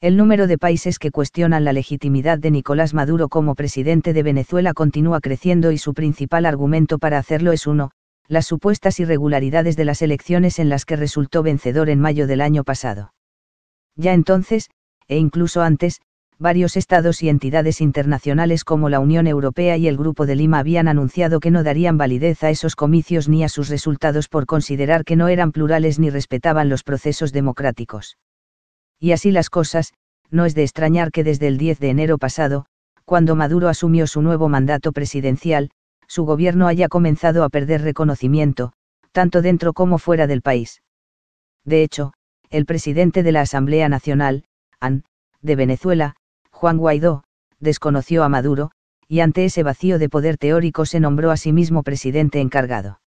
El número de países que cuestionan la legitimidad de Nicolás Maduro como presidente de Venezuela continúa creciendo y su principal argumento para hacerlo es uno, las supuestas irregularidades de las elecciones en las que resultó vencedor en mayo del año pasado. Ya entonces, e incluso antes, varios estados y entidades internacionales como la Unión Europea y el Grupo de Lima habían anunciado que no darían validez a esos comicios ni a sus resultados por considerar que no eran plurales ni respetaban los procesos democráticos. Y así las cosas, no es de extrañar que desde el 10 de enero pasado, cuando Maduro asumió su nuevo mandato presidencial, su gobierno haya comenzado a perder reconocimiento, tanto dentro como fuera del país. De hecho, el presidente de la Asamblea Nacional, AN, de Venezuela, Juan Guaidó, desconoció a Maduro, y ante ese vacío de poder teórico se nombró a sí mismo presidente encargado.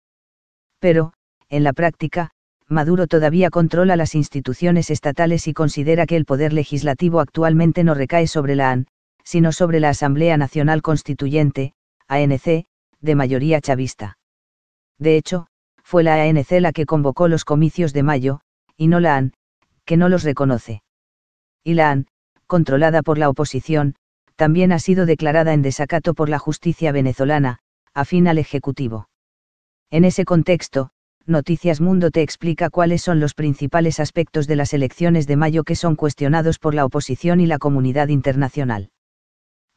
Pero, en la práctica, Maduro todavía controla las instituciones estatales y considera que el poder legislativo actualmente no recae sobre la AN, sino sobre la Asamblea Nacional Constituyente, ANC, de mayoría chavista. De hecho, fue la ANC la que convocó los comicios de mayo, y no la AN, que no los reconoce. Y la AN, controlada por la oposición, también ha sido declarada en desacato por la justicia venezolana, afín al Ejecutivo. En ese contexto, Noticias Mundo te explica cuáles son los principales aspectos de las elecciones de mayo que son cuestionados por la oposición y la comunidad internacional.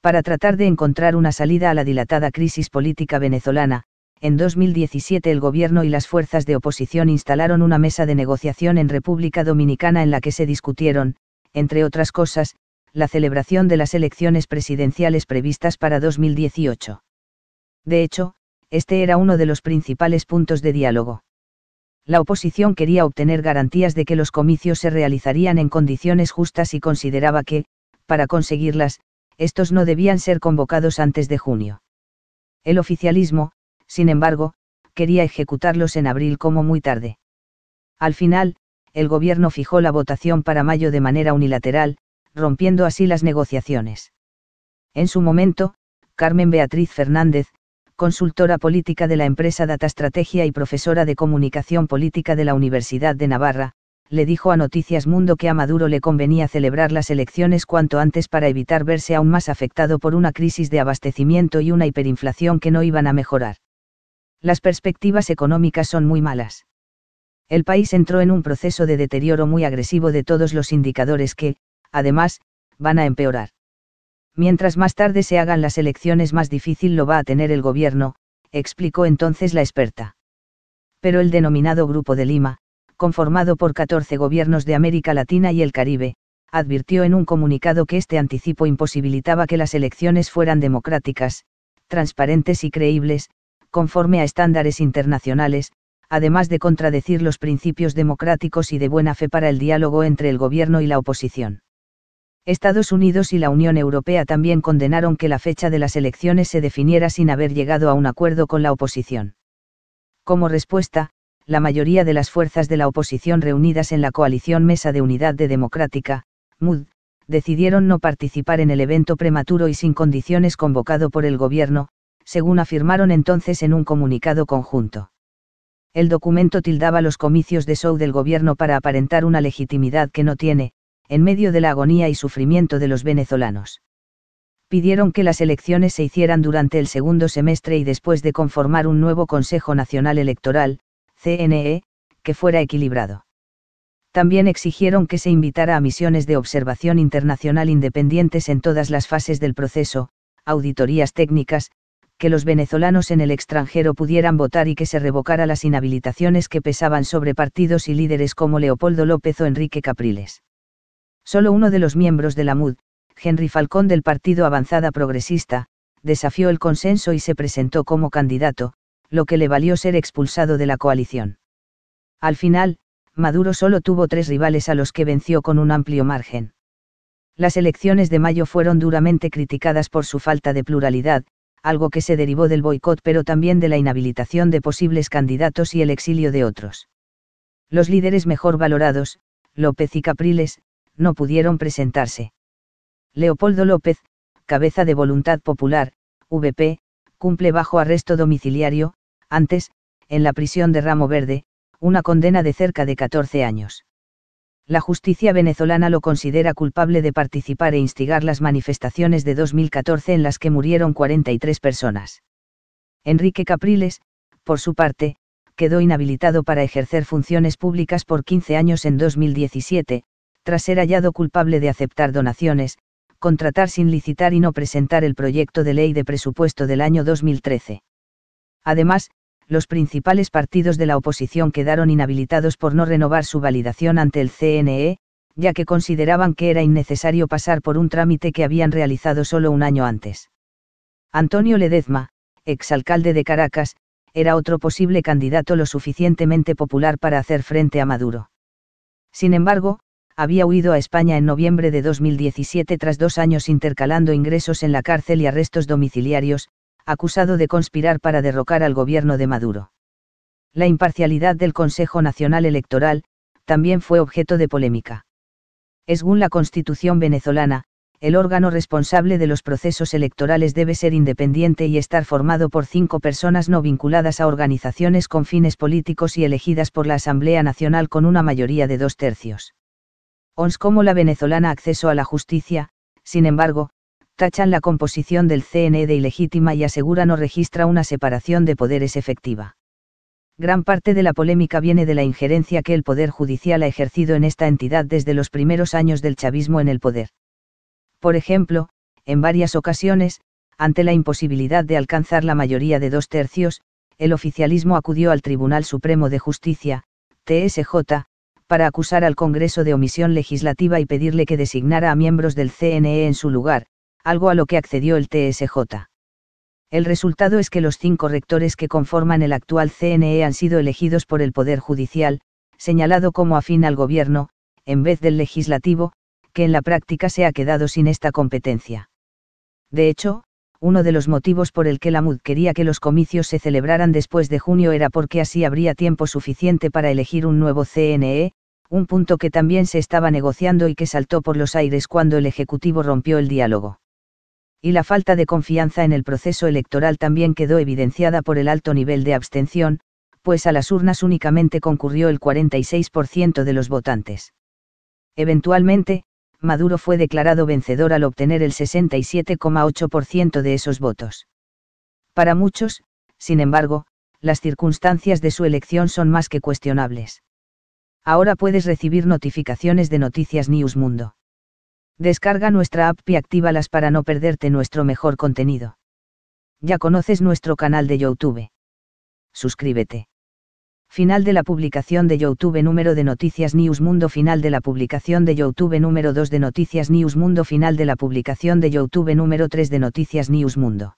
Para tratar de encontrar una salida a la dilatada crisis política venezolana, en 2017 el gobierno y las fuerzas de oposición instalaron una mesa de negociación en República Dominicana en la que se discutieron, entre otras cosas, la celebración de las elecciones presidenciales previstas para 2018. De hecho, este era uno de los principales puntos de diálogo la oposición quería obtener garantías de que los comicios se realizarían en condiciones justas y consideraba que, para conseguirlas, estos no debían ser convocados antes de junio. El oficialismo, sin embargo, quería ejecutarlos en abril como muy tarde. Al final, el gobierno fijó la votación para mayo de manera unilateral, rompiendo así las negociaciones. En su momento, Carmen Beatriz Fernández, consultora política de la empresa Data Estrategia y profesora de comunicación política de la Universidad de Navarra, le dijo a Noticias Mundo que a Maduro le convenía celebrar las elecciones cuanto antes para evitar verse aún más afectado por una crisis de abastecimiento y una hiperinflación que no iban a mejorar. Las perspectivas económicas son muy malas. El país entró en un proceso de deterioro muy agresivo de todos los indicadores que, además, van a empeorar. Mientras más tarde se hagan las elecciones más difícil lo va a tener el gobierno, explicó entonces la experta. Pero el denominado Grupo de Lima, conformado por 14 gobiernos de América Latina y el Caribe, advirtió en un comunicado que este anticipo imposibilitaba que las elecciones fueran democráticas, transparentes y creíbles, conforme a estándares internacionales, además de contradecir los principios democráticos y de buena fe para el diálogo entre el gobierno y la oposición. Estados Unidos y la Unión Europea también condenaron que la fecha de las elecciones se definiera sin haber llegado a un acuerdo con la oposición. Como respuesta, la mayoría de las fuerzas de la oposición reunidas en la coalición Mesa de Unidad de Democrática, MUD, decidieron no participar en el evento prematuro y sin condiciones convocado por el gobierno, según afirmaron entonces en un comunicado conjunto. El documento tildaba los comicios de show del gobierno para aparentar una legitimidad que no tiene, en medio de la agonía y sufrimiento de los venezolanos. Pidieron que las elecciones se hicieran durante el segundo semestre y después de conformar un nuevo Consejo Nacional Electoral, CNE, que fuera equilibrado. También exigieron que se invitara a misiones de observación internacional independientes en todas las fases del proceso, auditorías técnicas, que los venezolanos en el extranjero pudieran votar y que se revocara las inhabilitaciones que pesaban sobre partidos y líderes como Leopoldo López o Enrique Capriles. Solo uno de los miembros de la MUD, Henry Falcón del Partido Avanzada Progresista, desafió el consenso y se presentó como candidato, lo que le valió ser expulsado de la coalición. Al final, Maduro solo tuvo tres rivales a los que venció con un amplio margen. Las elecciones de mayo fueron duramente criticadas por su falta de pluralidad, algo que se derivó del boicot pero también de la inhabilitación de posibles candidatos y el exilio de otros. Los líderes mejor valorados, López y Capriles, no pudieron presentarse. Leopoldo López, cabeza de Voluntad Popular, VP, cumple bajo arresto domiciliario, antes, en la prisión de Ramo Verde, una condena de cerca de 14 años. La justicia venezolana lo considera culpable de participar e instigar las manifestaciones de 2014 en las que murieron 43 personas. Enrique Capriles, por su parte, quedó inhabilitado para ejercer funciones públicas por 15 años en 2017, tras ser hallado culpable de aceptar donaciones, contratar sin licitar y no presentar el proyecto de ley de presupuesto del año 2013. Además, los principales partidos de la oposición quedaron inhabilitados por no renovar su validación ante el CNE, ya que consideraban que era innecesario pasar por un trámite que habían realizado solo un año antes. Antonio Ledezma, exalcalde de Caracas, era otro posible candidato lo suficientemente popular para hacer frente a Maduro. Sin embargo, había huido a España en noviembre de 2017 tras dos años intercalando ingresos en la cárcel y arrestos domiciliarios, acusado de conspirar para derrocar al gobierno de Maduro. La imparcialidad del Consejo Nacional Electoral, también fue objeto de polémica. Según la Constitución venezolana, el órgano responsable de los procesos electorales debe ser independiente y estar formado por cinco personas no vinculadas a organizaciones con fines políticos y elegidas por la Asamblea Nacional con una mayoría de dos tercios. ONS como la venezolana acceso a la justicia, sin embargo, tachan la composición del CNE de ilegítima y aseguran o registra una separación de poderes efectiva. Gran parte de la polémica viene de la injerencia que el Poder Judicial ha ejercido en esta entidad desde los primeros años del chavismo en el poder. Por ejemplo, en varias ocasiones, ante la imposibilidad de alcanzar la mayoría de dos tercios, el oficialismo acudió al Tribunal Supremo de Justicia, TSJ, para acusar al Congreso de omisión legislativa y pedirle que designara a miembros del CNE en su lugar, algo a lo que accedió el TSJ. El resultado es que los cinco rectores que conforman el actual CNE han sido elegidos por el Poder Judicial, señalado como afín al Gobierno, en vez del legislativo, que en la práctica se ha quedado sin esta competencia. De hecho, uno de los motivos por el que Lamud quería que los comicios se celebraran después de junio era porque así habría tiempo suficiente para elegir un nuevo CNE, un punto que también se estaba negociando y que saltó por los aires cuando el Ejecutivo rompió el diálogo. Y la falta de confianza en el proceso electoral también quedó evidenciada por el alto nivel de abstención, pues a las urnas únicamente concurrió el 46% de los votantes. Eventualmente, Maduro fue declarado vencedor al obtener el 67,8% de esos votos. Para muchos, sin embargo, las circunstancias de su elección son más que cuestionables. Ahora puedes recibir notificaciones de Noticias News Mundo. Descarga nuestra app y actívalas para no perderte nuestro mejor contenido. Ya conoces nuestro canal de YouTube. Suscríbete. Final de la publicación de YouTube número de Noticias News Mundo Final de la publicación de YouTube número 2 de Noticias News Mundo Final de la publicación de YouTube número 3 de Noticias News Mundo